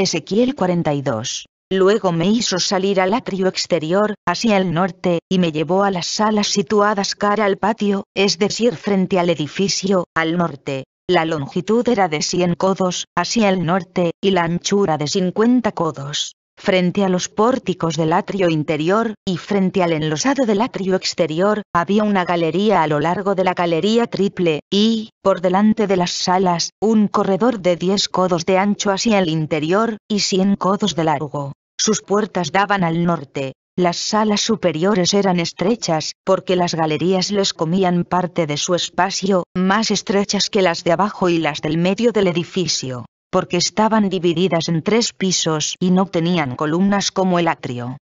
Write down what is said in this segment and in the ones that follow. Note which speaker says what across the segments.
Speaker 1: Ezequiel 42. Luego me hizo salir al atrio exterior, hacia el norte, y me llevó a las salas situadas cara al patio, es decir, frente al edificio, al norte. La longitud era de 100 codos, hacia el norte, y la anchura de 50 codos. Frente a los pórticos del atrio interior, y frente al enlosado del atrio exterior, había una galería a lo largo de la galería triple, y, por delante de las salas, un corredor de 10 codos de ancho hacia el interior, y 100 codos de largo. Sus puertas daban al norte, las salas superiores eran estrechas, porque las galerías les comían parte de su espacio, más estrechas que las de abajo y las del medio del edificio porque estaban divididas en tres pisos y no tenían columnas como el atrio.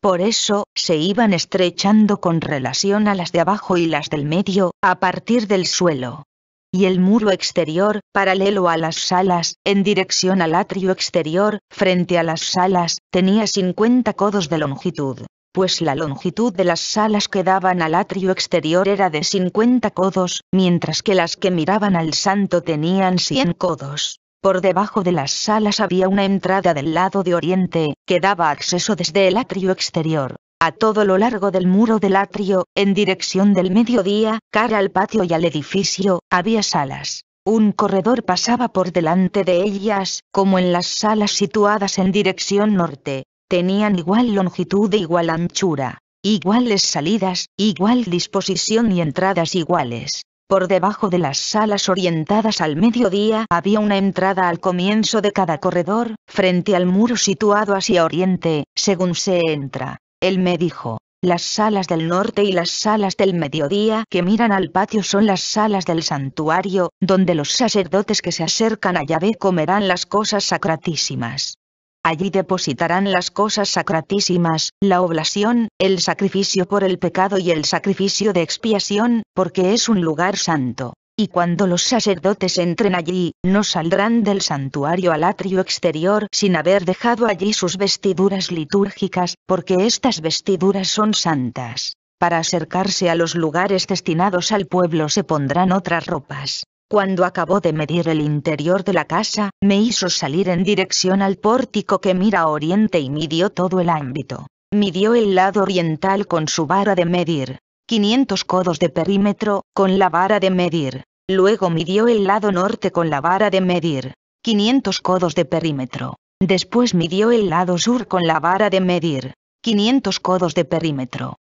Speaker 1: Por eso, se iban estrechando con relación a las de abajo y las del medio, a partir del suelo. Y el muro exterior, paralelo a las salas, en dirección al atrio exterior, frente a las salas, tenía 50 codos de longitud, pues la longitud de las salas que daban al atrio exterior era de 50 codos, mientras que las que miraban al santo tenían 100 codos. Por debajo de las salas había una entrada del lado de oriente, que daba acceso desde el atrio exterior. A todo lo largo del muro del atrio, en dirección del mediodía, cara al patio y al edificio, había salas. Un corredor pasaba por delante de ellas, como en las salas situadas en dirección norte. Tenían igual longitud e igual anchura, iguales salidas, igual disposición y entradas iguales. Por debajo de las salas orientadas al mediodía había una entrada al comienzo de cada corredor, frente al muro situado hacia oriente, según se entra. Él me dijo, las salas del norte y las salas del mediodía que miran al patio son las salas del santuario, donde los sacerdotes que se acercan a Yahvé comerán las cosas sacratísimas. Allí depositarán las cosas sacratísimas, la oblación, el sacrificio por el pecado y el sacrificio de expiación, porque es un lugar santo. Y cuando los sacerdotes entren allí, no saldrán del santuario al atrio exterior sin haber dejado allí sus vestiduras litúrgicas, porque estas vestiduras son santas. Para acercarse a los lugares destinados al pueblo se pondrán otras ropas. Cuando acabó de medir el interior de la casa, me hizo salir en dirección al pórtico que mira oriente y midió todo el ámbito. Midió el lado oriental con su vara de medir, 500 codos de perímetro, con la vara de medir. Luego midió el lado norte con la vara de medir, 500 codos de perímetro. Después midió el lado sur con la vara de medir, 500 codos de perímetro.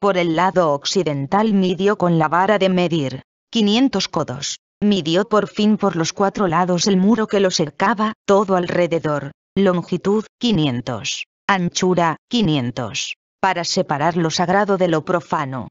Speaker 1: Por el lado occidental midió con la vara de medir, 500 codos midió por fin por los cuatro lados el muro que lo cercaba, todo alrededor, longitud, 500, anchura, 500, para separar lo sagrado de lo profano,